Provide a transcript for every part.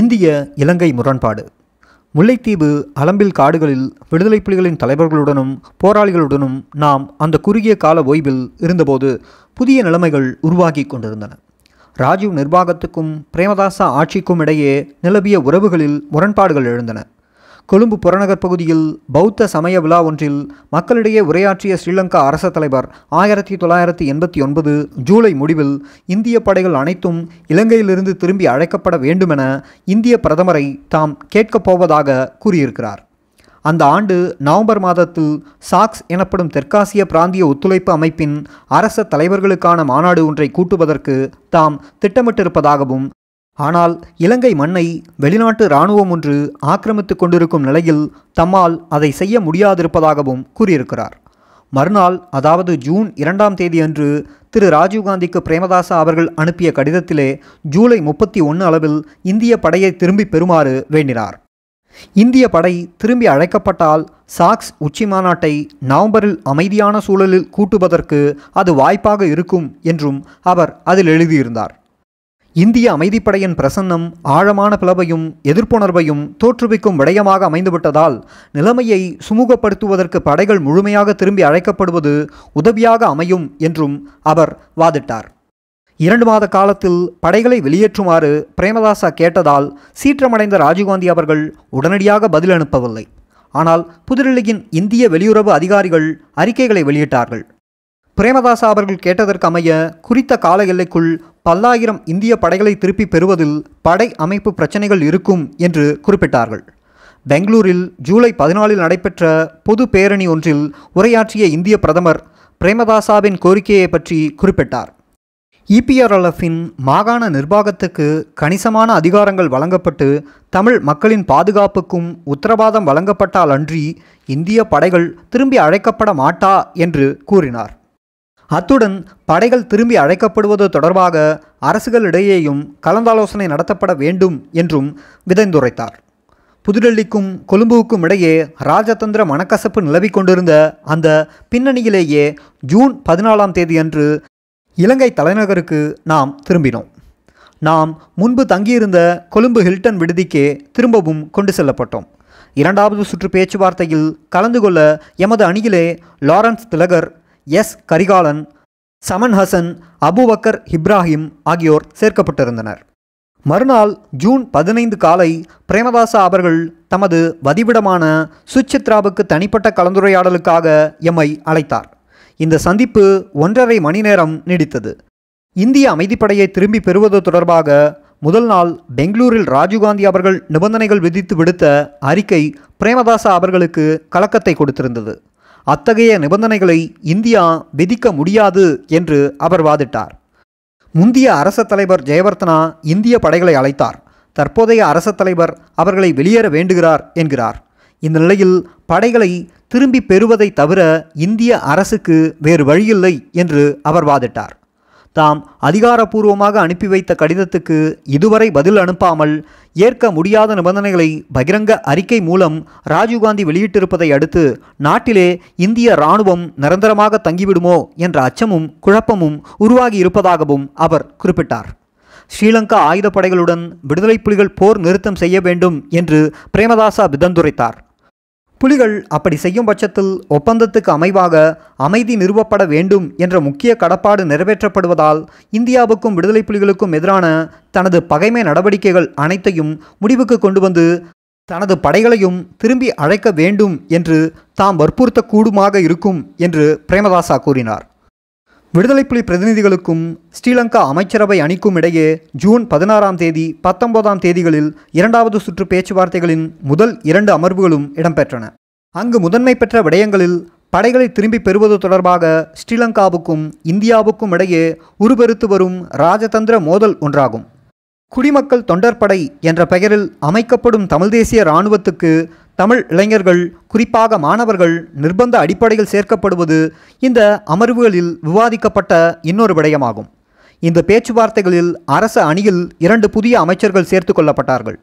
இந்திய இலங்கை முரண்பாடு முல்லைத்தீவு அலம்பில் காடுகளில் விடுதலை புலிகளின் தலைவர்களுடனும் போராளிகளுடனும் நாம் அந்த குறுகிய கால ஓய்வில் இருந்தபோது புதிய நிலைமைகள் உருவாகி கொண்டிருந்தன ராஜீவ் நிர்வாகத்துக்கும் பிரேமதாசா ஆட்சிக்கும் இடையே நிலவிய உறவுகளில் முரண்பாடுகள் எழுந்தன கொழும்பு புறநகர் பகுதியில் பௌத்த சமய விழா ஒன்றில் மக்களிடையே உரையாற்றிய ஸ்ரீலங்கா அரச தலைவர் ஆயிரத்தி தொள்ளாயிரத்தி எண்பத்தி ஒன்பது ஜூலை முடிவில் இந்திய படைகள் அனைத்தும் இலங்கையிலிருந்து திரும்பி அழைக்கப்பட வேண்டுமென இந்திய பிரதமரை தாம் கேட்கப் போவதாக கூறியிருக்கிறார் அந்த ஆண்டு நவம்பர் மாதத்தில் சாக்ஸ் எனப்படும் தெற்காசிய பிராந்திய ஒத்துழைப்பு அமைப்பின் அரச தலைவர்களுக்கான மாநாடு ஒன்றை கூட்டுவதற்கு தாம் திட்டமிட்டிருப்பதாகவும் ஆனால் இலங்கை மண்ணை வெளிநாட்டு இராணுவம் ஒன்று ஆக்கிரமித்து கொண்டிருக்கும் நிலையில் தம்மால் அதை செய்ய முடியாதிருப்பதாகவும் கூறியிருக்கிறார் மறுநாள் அதாவது ஜூன் இரண்டாம் தேதியன்று திரு ராஜீவ்காந்திக்கு பிரேமதாசா அவர்கள் அனுப்பிய கடிதத்திலே ஜூலை முப்பத்தி ஒன்று அளவில் இந்திய படையை திரும்பி பெறுமாறு வேண்டினார் இந்திய படை திரும்பி அழைக்கப்பட்டால் சாக்ஸ் உச்சி மாநாட்டை நவம்பரில் அமைதியான சூழலில் கூட்டுவதற்கு அது வாய்ப்பாக இருக்கும் என்றும் அவர் அதில் எழுதியிருந்தார் இந்திய அமைதிப்படையின் பிரசன்னம் ஆழமான பிளவையும் எதிர்ப்புணர்வையும் தோற்றுவிக்கும் விடயமாக அமைந்துவிட்டதால் நிலைமையை சுமூகப்படுத்துவதற்கு படைகள் முழுமையாக திரும்பி அழைக்கப்படுவது உதவியாக அமையும் என்றும் அவர் வாதிட்டார் இரண்டு மாத காலத்தில் படைகளை வெளியேற்றுமாறு பிரேமதாசா கேட்டதால் சீற்றமடைந்த ராஜீவ்காந்தி அவர்கள் உடனடியாக பதில் அனுப்பவில்லை ஆனால் புதுடெல்லியின் இந்திய வெளியுறவு அதிகாரிகள் அறிக்கைகளை வெளியிட்டார்கள் பிரேமதாசா அவர்கள் கேட்டதற்கமைய குறித்த கால எல்லைக்குள் பல்லாயிரம் இந்திய படைகளை திருப்பி பெறுவதில் படை அமைப்பு பிரச்சனைகள் இருக்கும் என்று குறிப்பிட்டார்கள் பெங்களூரில் ஜூலை பதினாலில் நடைபெற்ற பொது பேரணி ஒன்றில் உரையாற்றிய இந்திய பிரதமர் பிரேமதாசாவின் கோரிக்கையை பற்றி குறிப்பிட்டார் இபிஆர்எல்எஃபின் மாகாண நிர்வாகத்துக்கு கணிசமான அதிகாரங்கள் வழங்கப்பட்டு தமிழ் மக்களின் பாதுகாப்புக்கும் உத்தரவாதம் வழங்கப்பட்டால் அன்றி இந்திய படைகள் திரும்பி அழைக்கப்பட மாட்டா என்று கூறினார் அத்துடன் படைகள் திரும்பி அழைக்கப்படுவது தொடர்பாக அரசுகளிடையேயும் கலந்தாலோசனை நடத்தப்பட வேண்டும் என்றும் விதைந்துரைத்தார் புதுடெல்லிக்கும் கொழும்புவுக்கும் இடையே ராஜதந்திர மனக்கசப்பு நிலவி கொண்டிருந்த அந்த பின்னணியிலேயே ஜூன் பதினாலாம் தேதியன்று இலங்கை தலைநகருக்கு நாம் திரும்பினோம் நாம் முன்பு தங்கியிருந்த கொழும்பு ஹில்டன் விடுதிக்கே திரும்பவும் கொண்டு செல்லப்பட்டோம் இரண்டாவது சுற்று பேச்சுவார்த்தையில் கலந்து கொள்ள எமது அணியிலே லாரன்ஸ் திலகர் எஸ் கரிகாலன் சமன் ஹசன் அபுபக்கர் இப்ராஹிம் ஆகியோர் சேர்க்கப்பட்டிருந்தனர் மறுநாள் ஜூன் பதினைந்து காலை பிரேமதாசா அவர்கள் தமது வதிவிடமான சுச்சித்ராவுக்கு தனிப்பட்ட கலந்துரையாடலுக்காக எம்மை அழைத்தார் இந்த சந்திப்பு ஒன்றரை மணி நேரம் நீடித்தது இந்திய அமைதிப்படையை திரும்பி பெறுவது தொடர்பாக முதல் நாள் பெங்களூரில் ராஜீவ்காந்தி அவர்கள் நிபந்தனைகள் விதித்து விடுத்த அறிக்கை பிரேமதாசா அவர்களுக்கு கலக்கத்தை கொடுத்திருந்தது அத்தகைய நிபந்தனைகளை இந்தியா விதிக்க முடியாது என்று அவர் வாதிட்டார் முந்திய அரச தலைவர் ஜெயவர்த்தனா இந்திய படைகளை அழைத்தார் தற்போதைய அரச தலைவர் அவர்களை வெளியேற வேண்டுகிறார் என்கிறார் இந்த நிலையில் படைகளை திரும்பி பெறுவதை தவிர இந்திய அரசுக்கு வேறு வழியில்லை என்று அவர் வாதிட்டார் தாம் அதிகாரப்பூர்வமாக அனுப்பி வைத்த கடிதத்துக்கு இதுவரை பதில் அனுப்பாமல் ஏற்க முடியாத நிபந்தனைகளை பகிரங்க அறிக்கை மூலம் ராஜீவ்காந்தி வெளியிட்டிருப்பதை அடுத்து நாட்டிலே இந்திய இராணுவம் நிரந்தரமாக தங்கிவிடுமோ என்ற அச்சமும் குழப்பமும் உருவாகி இருப்பதாகவும் அவர் குறிப்பிட்டார் ஸ்ரீலங்கா ஆயுதப்படைகளுடன் விடுதலை புலிகள் போர் நிறுத்தம் செய்ய வேண்டும் என்று பிரேமதாசா விதந்துரைத்தார் புலிகள் அப்படி செய்யும் பட்சத்தில் ஒப்பந்தத்துக்கு அமைவாக அமைதி நிறுவப்பட வேண்டும் என்ற முக்கிய கடப்பாடு நிறைவேற்றப்படுவதால் இந்தியாவுக்கும் விடுதலை புலிகளுக்கும் எதிரான தனது பகைமை நடவடிக்கைகள் அனைத்தையும் முடிவுக்கு கொண்டு வந்து தனது படைகளையும் திரும்பி அழைக்க வேண்டும் என்று தாம் வற்புறுத்தக்கூடுமாக இருக்கும் என்று பிரேமதாசா கூறினார் விடுதலை புலி பிரதிநிதிகளுக்கும் ஸ்ரீலங்கா அமைச்சரவை அணிக்கும் இடையே ஜூன் பதினாறாம் தேதி பத்தொன்பதாம் தேதிகளில் இரண்டாவது சுற்று பேச்சுவார்த்தைகளின் முதல் இரண்டு அமர்வுகளும் இடம்பெற்றன அங்கு முதன்மை பெற்ற விடயங்களில் படைகளை திரும்பி பெறுவது தொடர்பாக ஸ்ரீலங்காவுக்கும் இந்தியாவுக்கும் இடையே உருபெருத்து வரும் ராஜதந்திர மோதல் ஒன்றாகும் குடிமக்கள் தொண்டற்படை என்ற பெயரில் அமைக்கப்படும் தமிழ் தேசிய இராணுவத்துக்கு தமிழ் இளைஞர்கள் குறிப்பாக மாணவர்கள் நிர்பந்த அடிப்படையில் சேர்க்கப்படுவது இந்த அமர்வுகளில் விவாதிக்கப்பட்ட இன்னொரு விடயமாகும் இந்த பேச்சுவார்த்தைகளில் அரச அணியில் இரண்டு புதிய அமைச்சர்கள் சேர்த்து கொள்ளப்பட்டார்கள்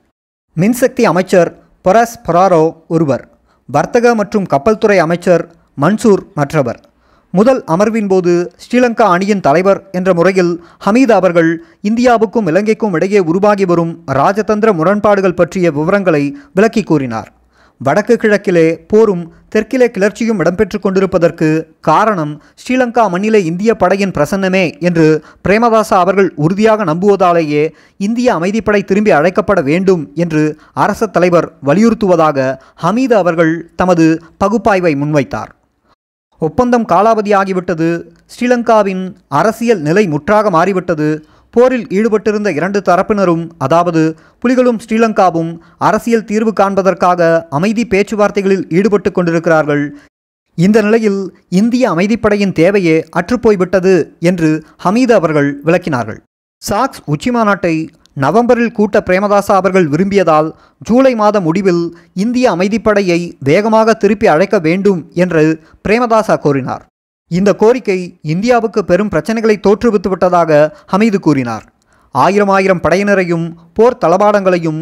மின்சக்தி அமைச்சர் பொரஸ் பொராரோ ஒருவர் வர்த்தக மற்றும் கப்பல் துறை அமைச்சர் மன்சூர் மற்றவர் முதல் அமர்வின் போது ஸ்ரீலங்கா அணியின் தலைவர் என்ற முறையில் ஹமீத் அவர்கள் இந்தியாவுக்கும் இலங்கைக்கும் இடையே உருவாகி வரும் ராஜதந்திர முரண்பாடுகள் பற்றிய விவரங்களை விளக்கி கூறினார் வடக்கு கிழக்கிலே போரும் தெற்கிலே கிளர்ச்சியும் இடம்பெற்று கொண்டிருப்பதற்கு காரணம் ஸ்ரீலங்கா மண்ணிலே இந்திய படையின் பிரசன்னமே என்று பிரேமதாசா அவர்கள் உறுதியாக நம்புவதாலேயே இந்திய அமைதிப்படை திரும்பி அழைக்கப்பட வேண்டும் என்று அரச தலைவர் வலியுறுத்துவதாக ஹமீது அவர்கள் தமது பகுப்பாய்வை முன்வைத்தார் ஒப்பந்தம் காலாவதியாகிவிட்டது ஸ்ரீலங்காவின் அரசியல் நிலை முற்றாக மாறிவிட்டது போரில் ஈடுபட்டிருந்த இரண்டு தரப்பினரும் அதாவது புலிகளும் ஸ்ரீலங்காவும் அரசியல் தீர்வு காண்பதற்காக அமைதி பேச்சுவார்த்தைகளில் ஈடுபட்டு கொண்டிருக்கிறார்கள் இந்த நிலையில் இந்திய அமைதிப்படையின் தேவையே அற்றுப்போய்விட்டது என்று ஹமீது அவர்கள் விளக்கினார்கள் சாக்ஸ் உச்சிமாநாட்டை நவம்பரில் கூட்ட பிரேமதாசா அவர்கள் விரும்பியதால் ஜூலை மாத முடிவில் இந்திய அமைதிப்படையை வேகமாக திருப்பி அழைக்க வேண்டும் என்று பிரேமதாசா கோரினார் இந்த கோரிக்கை இந்தியாவுக்கு பெரும் பிரச்சனைகளை தோற்றுவித்து விட்டதாக ஹமீது கூறினார் ஆயிரம் ஆயிரம் படையினரையும் போர் தளபாடங்களையும்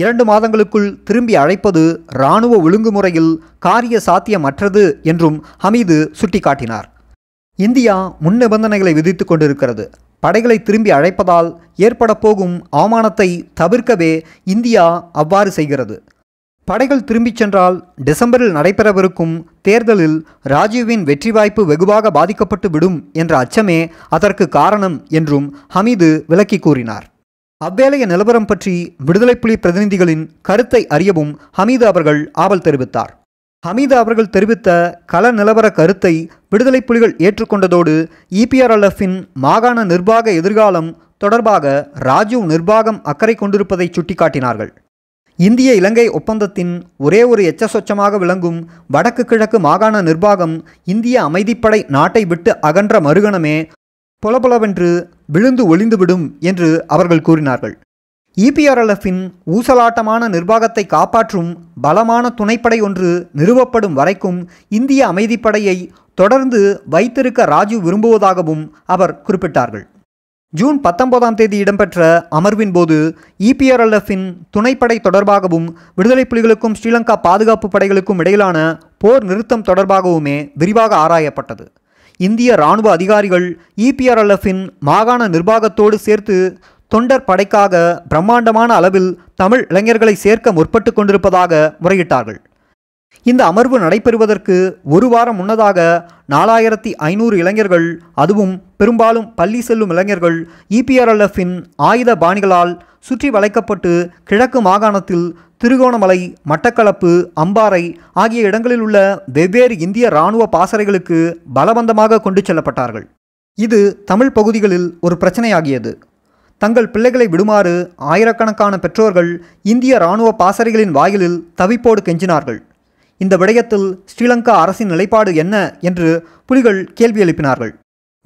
இரண்டு மாதங்களுக்குள் திரும்பி அழைப்பது இராணுவ ஒழுங்குமுறையில் காரிய சாத்தியமற்றது என்றும் ஹமீது சுட்டிக்காட்டினார் இந்தியா முன்நிபந்தனைகளை விதித்து கொண்டிருக்கிறது படைகளை திரும்பி அழைப்பதால் ஏற்பட போகும் அவமானத்தை தவிர்க்கவே இந்தியா அவ்வாறு செய்கிறது படைகள் திரும்பிச் சென்றால் டிசம்பரில் நடைபெறவிருக்கும் தேர்தலில் ராஜீவின் வெற்றி வாய்ப்பு வெகுவாக பாதிக்கப்பட்டு விடும் என்ற அச்சமே அதற்கு காரணம் என்றும் ஹமீது விளக்கி கூறினார் அவ்வேளைய நிலவரம் பற்றி விடுதலை புலி பிரதிநிதிகளின் கருத்தை அறியவும் ஹமீது அவர்கள் ஆவல் தெரிவித்தார் ஹமீது அவர்கள் தெரிவித்த கள நிலவர கருத்தை விடுதலை புலிகள் ஏற்றுக்கொண்டதோடு இபிஆர்எல்எஃப்பின் மாகாண நிர்வாக எதிர்காலம் தொடர்பாக ராஜீவ் நிர்வாகம் அக்கறை கொண்டிருப்பதை சுட்டிக்காட்டினார்கள் இந்திய இலங்கை ஒப்பந்தத்தின் ஒரே ஒரு எச்சசொச்சமாக விளங்கும் வடக்கு கிழக்கு மாகாண நிர்வாகம் இந்திய அமைதிப்படை நாட்டை விட்டு அகன்ற மறுகணமே புலபுலவென்று விழுந்து ஒளிந்துவிடும் என்று அவர்கள் கூறினார்கள் இபிஆர்எல்எஃப்பின் ஊசலாட்டமான நிர்வாகத்தை காப்பாற்றும் பலமான துணைப்படை ஒன்று நிறுவப்படும் வரைக்கும் இந்திய அமைதிப்படையை தொடர்ந்து வைத்திருக்க ராஜீவ் விரும்புவதாகவும் அவர் குறிப்பிட்டார்கள் ஜூன் பத்தொன்பதாம் தேதி இடம்பெற்ற அமர்வின் போது இபிஆர்எல்எஃபின் துணைப்படை தொடர்பாகவும் விடுதலை புலிகளுக்கும் ஸ்ரீலங்கா பாதுகாப்பு படைகளுக்கும் இடையிலான போர் நிறுத்தம் தொடர்பாகவுமே விரிவாக ஆராயப்பட்டது இந்திய இராணுவ அதிகாரிகள் இபிஆர்எல்எஃபின் மாகாண நிர்வாகத்தோடு சேர்த்து தொண்டர் படைக்காக பிரம்மாண்டமான அளவில் தமிழ் இளைஞர்களை சேர்க்க முற்பட்டு கொண்டிருப்பதாக முறையிட்டார்கள் இந்த அமர்வு நடைபெறுவதற்கு ஒரு வாரம் முன்னதாக நாலாயிரத்தி ஐநூறு இளைஞர்கள் அதுவும் பெரும்பாலும் பள்ளி செல்லும் இளைஞர்கள் இபிஆர்எல்எஃப்பின் ஆயுத பாணிகளால் சுற்றி வளைக்கப்பட்டு கிழக்கு மாகாணத்தில் திருகோணமலை மட்டக்களப்பு அம்பாறை ஆகிய இடங்களில் உள்ள வெவ்வேறு இந்திய இராணுவ பாசறைகளுக்கு பலவந்தமாக கொண்டு செல்லப்பட்டார்கள் இது தமிழ் பகுதிகளில் ஒரு பிரச்சனையாகியது தங்கள் பிள்ளைகளை விடுமாறு ஆயிரக்கணக்கான பெற்றோர்கள் இந்திய இராணுவ பாசறைகளின் வாயிலில் தவிப்போடு கெஞ்சினார்கள் இந்த விடயத்தில் ஸ்ரீலங்கா அரசின் நிலைப்பாடு என்ன என்று புலிகள் கேள்வி எழுப்பினார்கள்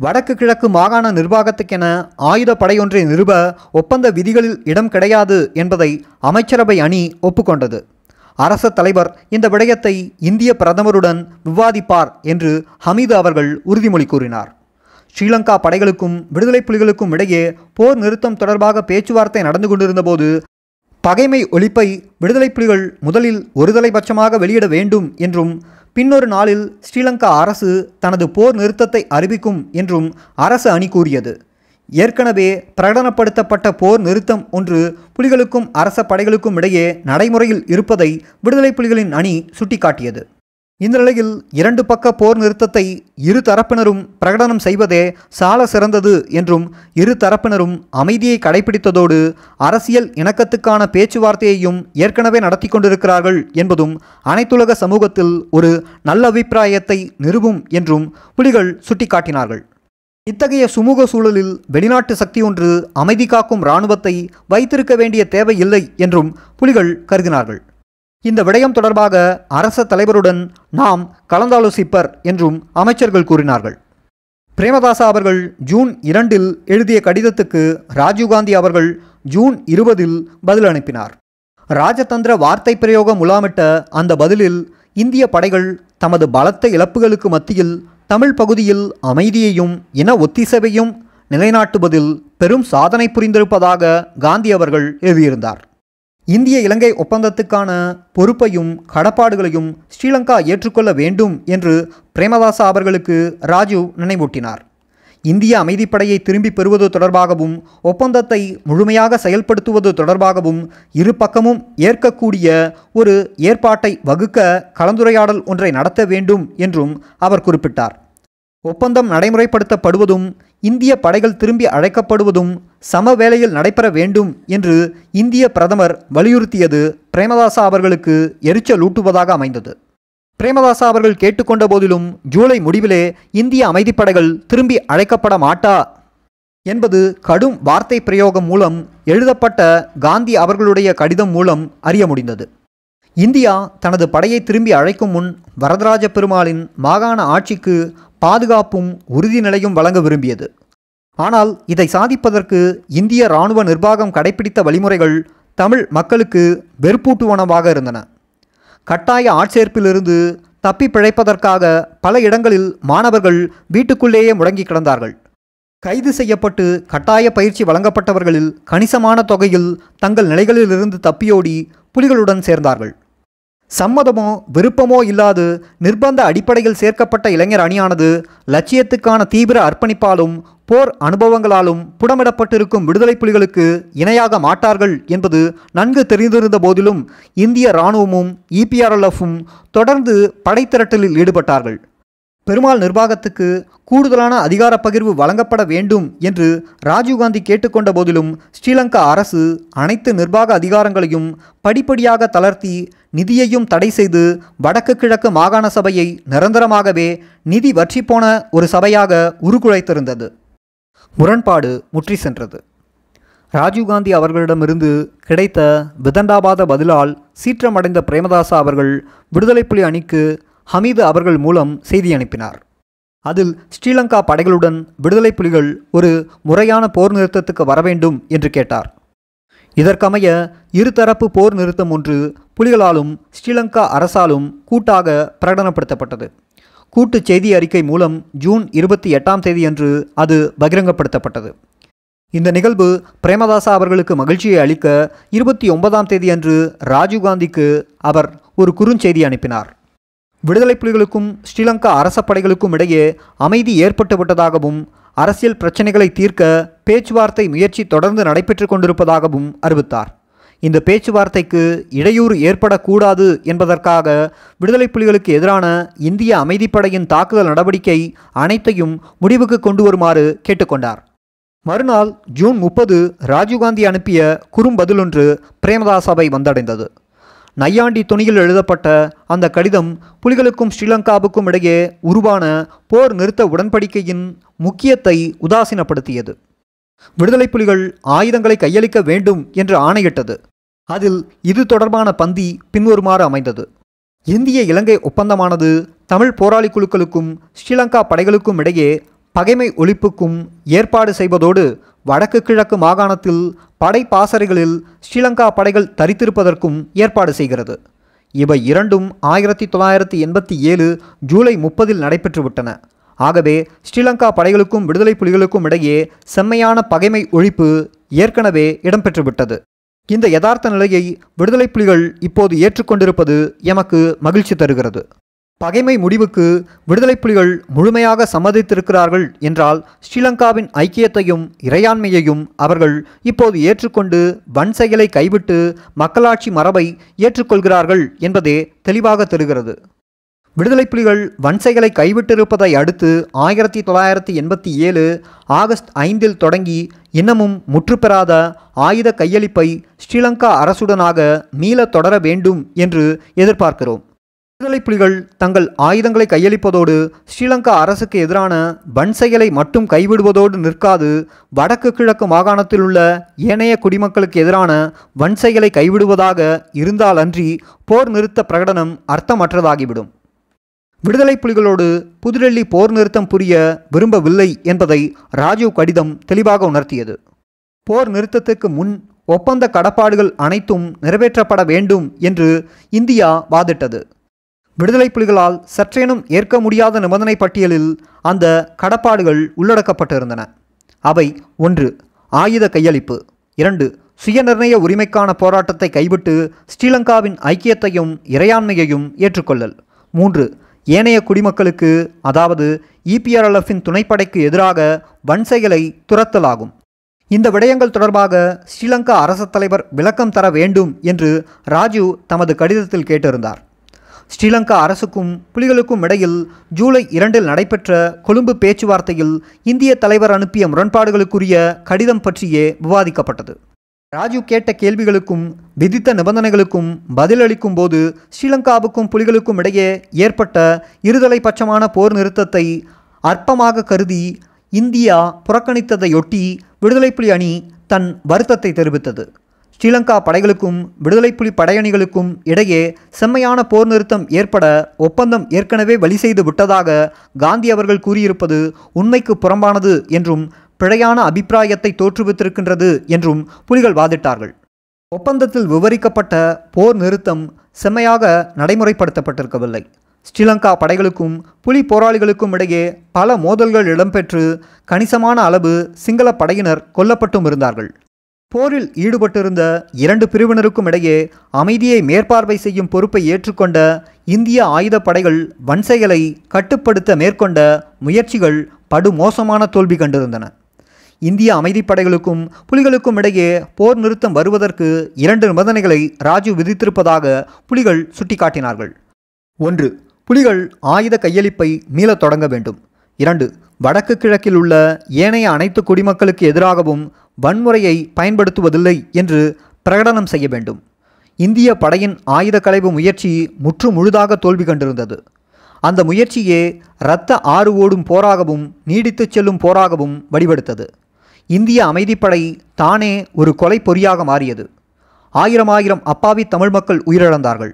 வடக்கு கிழக்கு மாகாண நிர்வாகத்துக்கென ஆயுத படையொன்றை நிறுவ ஒப்பந்த விதிகளில் இடம் கிடையாது என்பதை அமைச்சரவை அணி ஒப்புக்கொண்டது அரச தலைவர் இந்த விடயத்தை இந்திய பிரதமருடன் விவாதிப்பார் என்று ஹமீது அவர்கள் உறுதிமொழி கூறினார் ஸ்ரீலங்கா படைகளுக்கும் விடுதலை புலிகளுக்கும் இடையே போர் நிறுத்தம் தொடர்பாக பேச்சுவார்த்தை நடந்து கொண்டிருந்தபோது பகைமை ஒழிப்பை விடுதலை புலிகள் முதலில் ஒருதலைபட்சமாக வெளியிட வேண்டும் என்றும் பின்னொரு நாளில் ஸ்ரீலங்கா அரசு தனது போர் நிறுத்தத்தை அறிவிக்கும் என்றும் அரசு அணி கூறியது ஏற்கனவே பிரகடனப்படுத்தப்பட்ட போர் நிறுத்தம் ஒன்று புலிகளுக்கும் அரச படைகளுக்கும் இடையே நடைமுறையில் இருப்பதை விடுதலை புலிகளின் அணி சுட்டிக்காட்டியது இந்த நிலையில் இரண்டு பக்க போர் நிறுத்தத்தை இரு தரப்பினரும் பிரகடனம் செய்வதே சால சிறந்தது என்றும் இரு தரப்பினரும் அமைதியை கடைபிடித்ததோடு அரசியல் இணக்கத்துக்கான பேச்சுவார்த்தையையும் ஏற்கனவே நடத்தி கொண்டிருக்கிறார்கள் என்பதும் அனைத்துலக சமூகத்தில் ஒரு நல்ல அபிப்பிராயத்தை நிறுவும் என்றும் புலிகள் சுட்டிக்காட்டினார்கள் இத்தகைய சுமூக சூழலில் வெளிநாட்டு சக்தி ஒன்று அமைதி காக்கும் இராணுவத்தை வைத்திருக்க வேண்டிய தேவை இல்லை என்றும் புலிகள் கருதினார்கள் இந்த விடயம் தொடர்பாக அரச தலைவருடன் நாம் கலந்தாலோசிப்பர் என்றும் அமைச்சர்கள் கூறினார்கள் பிரேமதாசா அவர்கள் ஜூன் இரண்டில் எழுதிய கடிதத்துக்கு ராஜீவ்காந்தி அவர்கள் ஜூன் இருபதில் பதில் அனுப்பினார் ராஜதந்திர வார்த்தை பிரயோகம் முலாமிட்ட அந்த பதிலில் இந்திய படைகள் தமது பலத்த இழப்புகளுக்கு மத்தியில் தமிழ் பகுதியில் அமைதியையும் இன ஒத்திசைவையும் நிலைநாட்டுவதில் பெரும் சாதனை புரிந்திருப்பதாக காந்தி அவர்கள் எழுதியிருந்தார் இந்திய இலங்கை ஒப்பந்தத்துக்கான பொறுப்பையும் கடப்பாடுகளையும் ஸ்ரீலங்கா ஏற்றுக்கொள்ள வேண்டும் என்று பிரேமதாசா அவர்களுக்கு ராஜீவ் நினைவூட்டினார் இந்திய அமைதிப்படையை திரும்பி பெறுவது தொடர்பாகவும் ஒப்பந்தத்தை முழுமையாக செயல்படுத்துவது தொடர்பாகவும் இரு பக்கமும் ஏற்கக்கூடிய ஒரு ஏற்பாட்டை வகுக்க கலந்துரையாடல் ஒன்றை நடத்த வேண்டும் என்றும் அவர் குறிப்பிட்டார் ஒப்பந்தம் நடைமுறைப்படுத்தப்படுவதும் இந்திய படைகள் திரும்பி அழைக்கப்படுவதும் சம வேளையில் நடைபெற வேண்டும் என்று இந்திய பிரதமர் வலியுறுத்தியது பிரேமதாசா அவர்களுக்கு எரிச்சல் ஊட்டுவதாக அமைந்தது பிரேமதாசா அவர்கள் கேட்டுக்கொண்ட போதிலும் ஜூலை முடிவிலே இந்திய அமைதிப்படைகள் திரும்பி அழைக்கப்பட மாட்டா என்பது கடும் வார்த்தை பிரயோகம் மூலம் எழுதப்பட்ட காந்தி அவர்களுடைய கடிதம் மூலம் அறிய முடிந்தது இந்தியா தனது படையை திரும்பி அழைக்கும் முன் வரதராஜ பெருமாளின் மாகாண ஆட்சிக்கு பாதுகாப்பும் உறுதிநிலையும் வழங்க விரும்பியது ஆனால் இதை சாதிப்பதற்கு இந்திய இராணுவ நிர்வாகம் கடைபிடித்த வழிமுறைகள் தமிழ் மக்களுக்கு வெறுப்பூட்டுவனவாக இருந்தன கட்டாய ஆட்சேர்ப்பிலிருந்து தப்பி பிழைப்பதற்காக பல இடங்களில் மாணவர்கள் வீட்டுக்குள்ளேயே முடங்கி கிடந்தார்கள் கைது செய்யப்பட்டு கட்டாய பயிற்சி வழங்கப்பட்டவர்களில் கணிசமான தொகையில் தங்கள் நிலைகளிலிருந்து தப்பியோடி புலிகளுடன் சேர்ந்தார்கள் சம்மதமோ விருப்பமோ இல்லாது நிர்பந்த அடிப்படையில் சேர்க்கப்பட்ட இளைஞர் அணியானது லட்சியத்துக்கான தீவிர அர்ப்பணிப்பாலும் போர் அனுபவங்களாலும் புடமிடப்பட்டிருக்கும் விடுதலை புலிகளுக்கு இணையாக மாட்டார்கள் என்பது நன்கு தெரிந்திருந்த போதிலும் இந்திய இராணுவமும் இபிஆர்எல்எஃப்பும் தொடர்ந்து படைத்திரட்டலில் ஈடுபட்டார்கள் பெருமாள் நிர்வாகத்துக்கு கூடுதலான அதிகார பகிர்வு வழங்கப்பட வேண்டும் என்று ராஜீவ்காந்தி கேட்டுக்கொண்ட போதிலும் ஸ்ரீலங்கா அரசு அனைத்து நிர்வாக அதிகாரங்களையும் படிப்படியாக தளர்த்தி நிதியையும் தடை செய்து வடக்கு கிழக்கு மாகாண சபையை நிரந்தரமாகவே நிதி வற்றிப்போன ஒரு சபையாக உருக்குழைத்திருந்தது முரண்பாடு முற்றி சென்றது ராஜீவ்காந்தி அவர்களிடமிருந்து கிடைத்த விதண்டாபாத பதிலால் சீற்றமடைந்த பிரேமதாசா அவர்கள் விடுதலை புலி அணிக்கு ஹமீது அவர்கள் மூலம் செய்தி அனுப்பினார் அதில் ஸ்ரீலங்கா படைகளுடன் விடுதலை புலிகள் ஒரு முறையான போர் நிறுத்தத்துக்கு வர வேண்டும் என்று கேட்டார் இதற்கமைய இருதரப்பு போர் நிறுத்தம் ஒன்று புலிகளாலும் ஸ்ரீலங்கா அரசாலும் கூட்டாக பிரகடனப்படுத்தப்பட்டது கூட்டு செய்தி அறிக்கை மூலம் ஜூன் இருபத்தி எட்டாம் தேதியன்று அது பகிரங்கப்படுத்தப்பட்டது இந்த நிகழ்வு பிரேமதாசா அவர்களுக்கு மகிழ்ச்சியை அளிக்க இருபத்தி ஒன்பதாம் தேதியன்று ராஜீவ்காந்திக்கு அவர் ஒரு குறுஞ்செய்தி அனுப்பினார் விடுதலை புலிகளுக்கும் ஸ்ரீலங்கா அரச படைகளுக்கும் இடையே அமைதி ஏற்பட்டுவிட்டதாகவும் அரசியல் பிரச்சினைகளை தீர்க்க பேச்சுவார்த்தை முயற்சி தொடர்ந்து நடைபெற்று கொண்டிருப்பதாகவும் அறிவித்தார் இந்த பேச்சுவார்த்தைக்கு இடையூறு ஏற்படக்கூடாது என்பதற்காக விடுதலை புலிகளுக்கு எதிரான இந்திய அமைதிப்படையின் தாக்குதல் நடவடிக்கை அனைத்தையும் முடிவுக்கு கொண்டு வருமாறு கேட்டுக்கொண்டார் மறுநாள் ஜூன் முப்பது ராஜீவ்காந்தி அனுப்பிய குறும்பதிலொன்று பிரேமதாசாவை வந்தடைந்தது நையாண்டி துணியில் எழுதப்பட்ட அந்த கடிதம் புலிகளுக்கும் ஸ்ரீலங்காவுக்கும் இடையே உருவான போர் நிறுத்த உடன்படிக்கையின் முக்கியத்தை உதாசீனப்படுத்தியது விடுதலை புலிகள் ஆயுதங்களை கையளிக்க வேண்டும் என்று ஆணையிட்டது அதில் இது தொடர்பான பந்தி பின்வருமாறு அமைந்தது இந்திய இலங்கை ஒப்பந்தமானது தமிழ் போராளி குழுக்களுக்கும் ஸ்ரீலங்கா படைகளுக்கும் இடையே பகைமை ஒழிப்புக்கும் ஏற்பாடு செய்வதோடு வடக்கு கிழக்கு மாகாணத்தில் படை பாசறைகளில் ஸ்ரீலங்கா படைகள் தரித்திருப்பதற்கும் ஏற்பாடு செய்கிறது இவை இரண்டும் ஆயிரத்தி தொள்ளாயிரத்தி எண்பத்தி ஏழு ஜூலை முப்பதில் நடைபெற்றுவிட்டன ஆகவே ஸ்ரீலங்கா படைகளுக்கும் விடுதலை புலிகளுக்கும் இடையே செம்மையான பகைமை ஒழிப்பு ஏற்கனவே இடம்பெற்றுவிட்டது இந்த யதார்த்த நிலையை விடுதலை புலிகள் இப்போது ஏற்றுக்கொண்டிருப்பது எமக்கு மகிழ்ச்சி தருகிறது பகைமை முடிவுக்கு விடுதலை புலிகள் முழுமையாக சம்மதித்திருக்கிறார்கள் என்றால் ஸ்ரீலங்காவின் ஐக்கியத்தையும் இறையாண்மையையும் அவர்கள் இப்போது ஏற்றுக்கொண்டு வன் செயலை கைவிட்டு மக்களாட்சி மரபை ஏற்றுக்கொள்கிறார்கள் என்பதே தெளிவாக தெரிகிறது விடுதலை புலிகள் வன்சைகளை கைவிட்டிருப்பதை அடுத்து ஆயிரத்தி தொள்ளாயிரத்தி எண்பத்தி ஏழு ஆகஸ்ட் ஐந்தில் தொடங்கி இன்னமும் முற்றுப்பெறாத ஆயுத கையளிப்பை ஸ்ரீலங்கா அரசுடனாக மீள தொடர வேண்டும் என்று எதிர்பார்க்கிறோம் விடுதலை புலிகள் தங்கள் ஆயுதங்களை கையளிப்பதோடு ஸ்ரீலங்கா அரசுக்கு எதிரான வன்செயலை மட்டும் கைவிடுவதோடு நிற்காது வடக்கு கிழக்கு மாகாணத்தில் உள்ள ஏனைய குடிமக்களுக்கு எதிரான வன்செயலை கைவிடுவதாக இருந்தாலன்றி போர் நிறுத்த பிரகடனம் அர்த்தமற்றதாகிவிடும் விடுதலை புலிகளோடு புதுடெல்லி போர் நிறுத்தம் புரிய விரும்பவில்லை என்பதை ராஜீவ் கடிதம் தெளிவாக உணர்த்தியது போர் நிறுத்தத்துக்கு முன் ஒப்பந்த கடப்பாடுகள் அனைத்தும் நிறைவேற்றப்பட வேண்டும் என்று இந்தியா வாதிட்டது விடுதலை புலிகளால் சற்றேனும் ஏற்க முடியாத நிபந்தனை பட்டியலில் அந்த கடப்பாடுகள் உள்ளடக்கப்பட்டிருந்தன அவை ஒன்று ஆயுத கையளிப்பு இரண்டு சுயநிர்ணய உரிமைக்கான போராட்டத்தை கைவிட்டு ஸ்ரீலங்காவின் ஐக்கியத்தையும் இறையாண்மையையும் ஏற்றுக்கொள்ளல் மூன்று ஏனைய குடிமக்களுக்கு அதாவது இபிஆர்எல்எஃப்பின் துணைப்படைக்கு எதிராக வன்செயலை துரத்தலாகும் இந்த விடயங்கள் தொடர்பாக ஸ்ரீலங்கா அரச தலைவர் விளக்கம் தர வேண்டும் என்று ராஜீவ் தமது கடிதத்தில் கேட்டிருந்தார் ஸ்ரீலங்கா அரசுக்கும் புலிகளுக்கும் இடையில் ஜூலை இரண்டில் நடைபெற்ற கொழும்பு பேச்சுவார்த்தையில் இந்திய தலைவர் அனுப்பிய முரண்பாடுகளுக்குரிய கடிதம் பற்றியே விவாதிக்கப்பட்டது ராஜீவ் கேட்ட கேள்விகளுக்கும் விதித்த நிபந்தனைகளுக்கும் பதிலளிக்கும் போது ஸ்ரீலங்காவுக்கும் புலிகளுக்கும் இடையே ஏற்பட்ட இருதலை பட்சமான போர் நிறுத்தத்தை அற்பமாக கருதி இந்தியா புறக்கணித்ததையொட்டி விடுதலை புலி அணி தன் வருத்தத்தை தெரிவித்தது ஸ்ரீலங்கா படைகளுக்கும் விடுதலை புலி படையணிகளுக்கும் இடையே செம்மையான போர் நிறுத்தம் ஏற்பட ஒப்பந்தம் ஏற்கனவே வழி செய்து விட்டதாக காந்தி அவர்கள் கூறியிருப்பது உண்மைக்கு புறம்பானது என்றும் பிழையான அபிப்பிராயத்தை தோற்றுவித்திருக்கின்றது என்றும் புலிகள் வாதிட்டார்கள் ஒப்பந்தத்தில் விவரிக்கப்பட்ட போர் நிறுத்தம் செம்மையாக நடைமுறைப்படுத்தப்பட்டிருக்கவில்லை ஸ்ரீலங்கா படைகளுக்கும் புலி போராளிகளுக்கும் இடையே பல மோதல்கள் இடம்பெற்று கணிசமான அளவு சிங்கள படையினர் கொல்லப்பட்டும் இருந்தார்கள் போரில் ஈடுபட்டிருந்த இரண்டு பிரிவினருக்கும் இடையே அமைதியை மேற்பார்வை செய்யும் பொறுப்பை ஏற்றுக்கொண்ட இந்திய ஆயுதப்படைகள் வன்செயலை கட்டுப்படுத்த மேற்கொண்ட முயற்சிகள் படுமோசமான தோல்வி கண்டிருந்தன இந்திய அமைதிப்படைகளுக்கும் புலிகளுக்கும் இடையே போர் நிறுத்தம் வருவதற்கு இரண்டு நிபந்தனைகளை ராஜீவ் விதித்திருப்பதாக புலிகள் சுட்டிக்காட்டினார்கள் ஒன்று புலிகள் ஆயுத கையளிப்பை மீளத் தொடங்க வேண்டும் இரண்டு வடக்கு கிழக்கில் உள்ள ஏனைய அனைத்து குடிமக்களுக்கு எதிராகவும் வன்முறையை பயன்படுத்துவதில்லை என்று பிரகடனம் செய்ய வேண்டும் இந்திய படையின் ஆயுத களைவு முயற்சி முற்று முழுதாக தோல்வி கண்டிருந்தது அந்த முயற்சியே இரத்த ஆறு ஓடும் போராகவும் நீடித்துச் செல்லும் போராகவும் வடிவெடுத்தது இந்திய அமைதிப்படை தானே ஒரு கொலை பொறியாக மாறியது ஆயிரம் ஆயிரம் அப்பாவி தமிழ் மக்கள் உயிரிழந்தார்கள்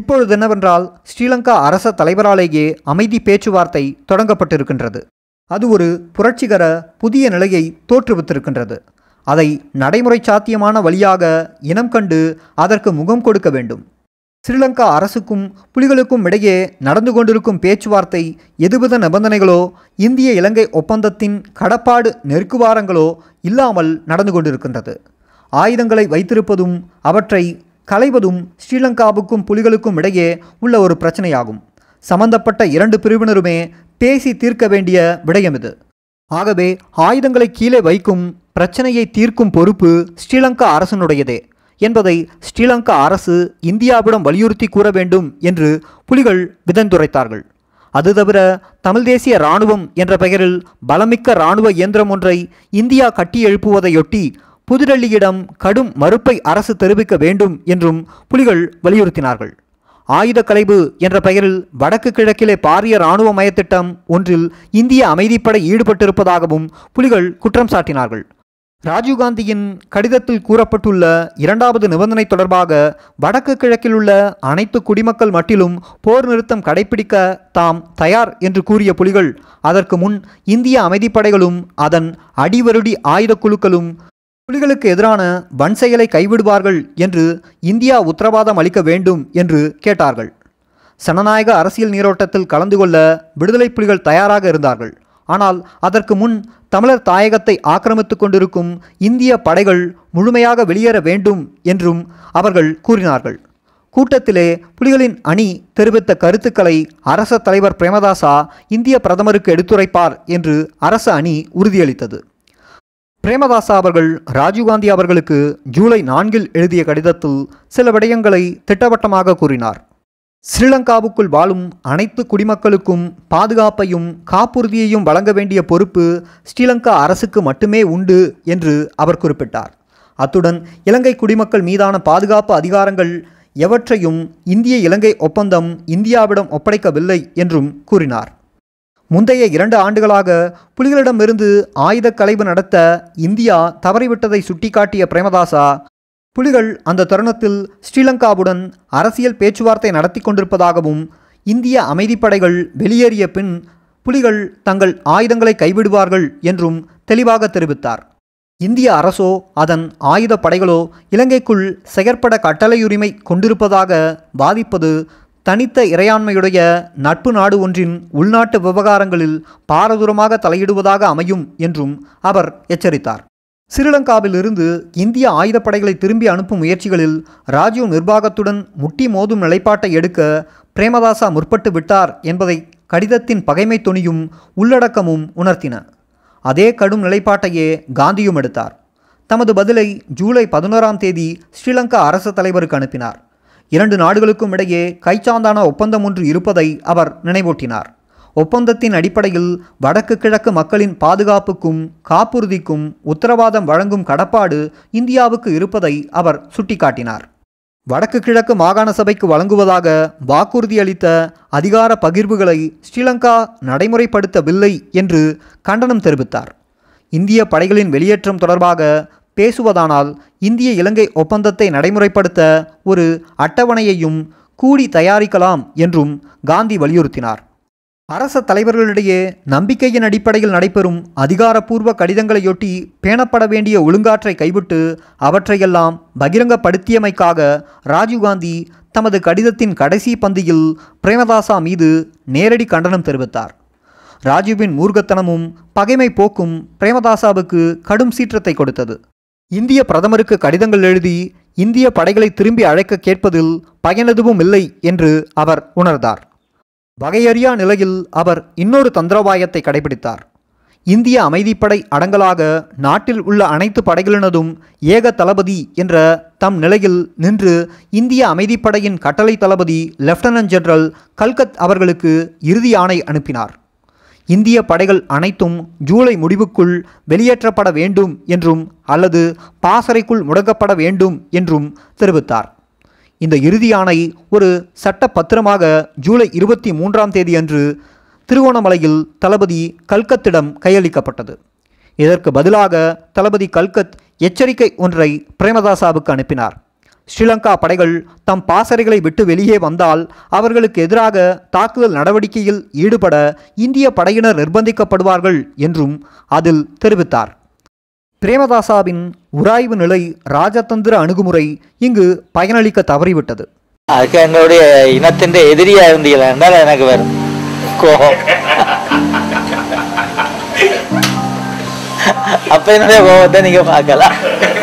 இப்பொழுது என்னவென்றால் ஸ்ரீலங்கா அரச தலைவராலேயே அமைதி பேச்சுவார்த்தை தொடங்கப்பட்டிருக்கின்றது அது ஒரு புரட்சிகர புதிய நிலையை தோற்றுவித்திருக்கின்றது அதை நடைமுறை சாத்தியமான வழியாக இனம் கண்டு அதற்கு முகம் கொடுக்க வேண்டும் ஸ்ரீலங்கா அரசுக்கும் புலிகளுக்கும் இடையே நடந்து கொண்டிருக்கும் பேச்சுவார்த்தை எதுவித நிபந்தனைகளோ இந்திய இலங்கை ஒப்பந்தத்தின் கடப்பாடு நெருக்குவாரங்களோ இல்லாமல் நடந்து கொண்டிருக்கின்றது ஆயுதங்களை வைத்திருப்பதும் அவற்றை களைவதும் ஸ்ரீலங்காவுக்கும் புலிகளுக்கும் இடையே உள்ள ஒரு பிரச்சனையாகும் சம்பந்தப்பட்ட இரண்டு பிரிவினருமே பேசி தீர்க்க வேண்டிய விடயம் இது ஆகவே ஆயுதங்களை கீழே வைக்கும் பிரச்சனையை தீர்க்கும் பொறுப்பு ஸ்ரீலங்கா அரசனுடையதே என்பதை ஸ்ரீலங்கா அரசு இந்தியாவிடம் வலியுறுத்தி கூற வேண்டும் என்று புலிகள் விதந்துரைத்தார்கள் அது தவிர தமிழ் தேசிய இராணுவம் என்ற பெயரில் பலமிக்க இராணுவ இயந்திரம் ஒன்றை இந்தியா கட்டியெழுப்புவதையொட்டி புதுடெல்லியிடம் கடும் மறுப்பை அரசு தெரிவிக்க வேண்டும் என்றும் புலிகள் வலியுறுத்தினார்கள் ஆயுத கலைவு என்ற பெயரில் வடக்கு கிழக்கிலே பாரிய இராணுவ மயத்திட்டம் ஒன்றில் இந்திய அமைதிப்படை ஈடுபட்டிருப்பதாகவும் புலிகள் குற்றம் சாட்டினார்கள் ராஜீவ்காந்தியின் கடிதத்தில் கூறப்பட்டுள்ள இரண்டாவது நிபந்தனை தொடர்பாக வடக்கு கிழக்கில் உள்ள அனைத்து குடிமக்கள் மட்டிலும் போர் நிறுத்தம் கடைபிடிக்க தாம் தயார் என்று கூறிய புலிகள் அதற்கு முன் இந்திய அமைதிப்படைகளும் அதன் அடிவருடி ஆயுத குழுக்களும் புலிகளுக்கு எதிரான வன் செயலை கைவிடுவார்கள் என்று இந்தியா உத்தரவாதம் அளிக்க வேண்டும் என்று கேட்டார்கள் சனநாயக அரசியல் நீரோட்டத்தில் கலந்து கொள்ள விடுதலை புலிகள் தயாராக இருந்தார்கள் ஆனால் அதற்கு முன் தமிழர் தாயகத்தை ஆக்கிரமித்து கொண்டிருக்கும் இந்திய படைகள் முழுமையாக வெளியேற வேண்டும் என்றும் அவர்கள் கூறினார்கள் கூட்டத்திலே புலிகளின் அணி தெரிவித்த கருத்துக்களை அரச தலைவர் பிரேமதாசா இந்திய பிரதமருக்கு எடுத்துரைப்பார் என்று அரச அணி உறுதியளித்தது பிரேமதாசா அவர்கள் ராஜீவ்காந்தி அவர்களுக்கு ஜூலை நான்கில் எழுதிய கடிதத்தில் சில விடயங்களை திட்டவட்டமாக கூறினார் ஸ்ரீலங்காவுக்குள் வாழும் அனைத்து குடிமக்களுக்கும் பாதுகாப்பையும் காப்புறுதியையும் வழங்க வேண்டிய பொறுப்பு ஸ்ரீலங்கா அரசுக்கு மட்டுமே உண்டு என்று அவர் குறிப்பிட்டார் அத்துடன் இலங்கை குடிமக்கள் மீதான பாதுகாப்பு அதிகாரங்கள் எவற்றையும் இந்திய இலங்கை ஒப்பந்தம் இந்தியாவிடம் ஒப்படைக்கவில்லை என்றும் கூறினார் முந்தைய இரண்டு ஆண்டுகளாக புலிகளிடமிருந்து ஆயுதக் களைவு நடத்த இந்தியா தவறிவிட்டதை சுட்டிக்காட்டிய பிரேமதாசா புலிகள் அந்த தருணத்தில் ஸ்ரீலங்காவுடன் அரசியல் பேச்சுவார்த்தை நடத்தி கொண்டிருப்பதாகவும் இந்திய அமைதிப்படைகள் வெளியேறிய பின் புலிகள் தங்கள் ஆயுதங்களை கைவிடுவார்கள் என்றும் தெளிவாக தெரிவித்தார் இந்திய அரசோ அதன் ஆயுத படைகளோ இலங்கைக்குள் செயற்பட கட்டளையுரிமை கொண்டிருப்பதாக வாதிப்பது தனித்த இறையாண்மையுடைய நட்பு நாடு ஒன்றின் உள்நாட்டு விவகாரங்களில் பாரதூரமாக தலையிடுவதாக அமையும் என்றும் அவர் எச்சரித்தார் ஸ்ரீலங்காவிலிருந்து இந்திய ஆயுதப்படைகளை திரும்பி அனுப்பும் முயற்சிகளில் ராஜீவ் நிர்வாகத்துடன் முட்டி மோதும் நிலைப்பாட்டை எடுக்க பிரேமதாசா முற்பட்டு விட்டார் என்பதை கடிதத்தின் பகைமை துணியும் உள்ளடக்கமும் உணர்த்தின அதே கடும் நிலைப்பாட்டையே காந்தியும் எடுத்தார் தமது பதிலை ஜூலை பதினோராம் தேதி ஸ்ரீலங்கா அரசு தலைவருக்கு அனுப்பினார் இரண்டு நாடுகளுக்கும் இடையே கைச்சாந்தான ஒப்பந்தம் ஒன்று இருப்பதை அவர் நினைவூட்டினார் ஒப்பந்தத்தின் அடிப்படையில் வடக்கு கிழக்கு மக்களின் பாதுகாப்புக்கும் காப்புறுதிக்கும் உத்தரவாதம் வழங்கும் கடப்பாடு இந்தியாவுக்கு இருப்பதை அவர் சுட்டிக்காட்டினார் வடக்கு கிழக்கு மாகாண சபைக்கு வழங்குவதாக வாக்குறுதியளித்த அதிகார பகிர்வுகளை ஸ்ரீலங்கா நடைமுறைப்படுத்தவில்லை என்று கண்டனம் தெரிவித்தார் இந்திய படைகளின் வெளியேற்றம் தொடர்பாக பேசுவதானால் இந்திய இலங்கை ஒப்பந்தத்தை நடைமுறைப்படுத்த ஒரு அட்டவணையையும் கூடி தயாரிக்கலாம் என்றும் காந்தி வலியுறுத்தினார் அரச தலைவர்களிடையே நம்பிக்கையின் அடிப்படையில் நடைபெறும் அதிகாரப்பூர்வ கடிதங்களையொட்டி பேணப்பட வேண்டிய ஒழுங்காற்றை கைவிட்டு அவற்றையெல்லாம் பகிரங்கப்படுத்தியமைக்காக ராஜீவ்காந்தி தமது கடிதத்தின் கடைசி பந்தியில் பிரேமதாசா மீது நேரடி கண்டனம் தெரிவித்தார் ராஜீவின் மூர்க்கத்தனமும் பகைமை போக்கும் பிரேமதாசாவுக்கு கடும் சீற்றத்தை கொடுத்தது இந்திய பிரதமருக்கு கடிதங்கள் எழுதி இந்திய படைகளை திரும்பி அழைக்க கேட்பதில் பயனெதுவும் இல்லை என்று அவர் உணர்ந்தார் வகையறியா நிலையில் அவர் இன்னொரு தந்திரவாயத்தை கடைபிடித்தார் இந்திய அமைதிப்படை அடங்கலாக நாட்டில் உள்ள அனைத்து படைகளினதும் ஏக தளபதி என்ற தம் நிலையில் நின்று இந்திய அமைதிப்படையின் கட்டளை தளபதி லெப்டினன்ட் ஜெனரல் கல்கத் அவர்களுக்கு இறுதி ஆணை அனுப்பினார் இந்திய படைகள் அனைத்தும் ஜூலை முடிவுக்குள் வெளியேற்றப்பட வேண்டும் என்றும் அல்லது பாசறைக்குள் முடக்கப்பட வேண்டும் என்றும் தெரிவித்தார் இந்த இறுதி ஆணை ஒரு சட்ட பத்திரமாக ஜூலை இருபத்தி மூன்றாம் தேதி அன்று திருகோணமலையில் தளபதி கல்கத்திடம் கையளிக்கப்பட்டது இதற்கு பதிலாக தளபதி கல்கத் எச்சரிக்கை ஒன்றை பிரேமதாசாவுக்கு அனுப்பினார் ஸ்ரீலங்கா படைகள் தம் பாசறைகளை விட்டு வெளியே வந்தால் அவர்களுக்கு எதிராக தாக்குதல் நடவடிக்கையில் ஈடுபட இந்திய படையினர் நிர்பந்திக்கப்படுவார்கள் என்றும் அதில் தெரிவித்தார் பிரேமதாசாவின் உராய்வு நிலை ராஜதந்திர அணுகுமுறை இங்கு பயனளிக்க தவறிவிட்டது அதுக்கு எங்களுடைய இனத்தின் எதிரியா இருந்தீங்களா என்றால் எனக்கு வரும் கோபம் அப்ப என்னுடைய கோபத்தை நீங்க பார்க்கலாம்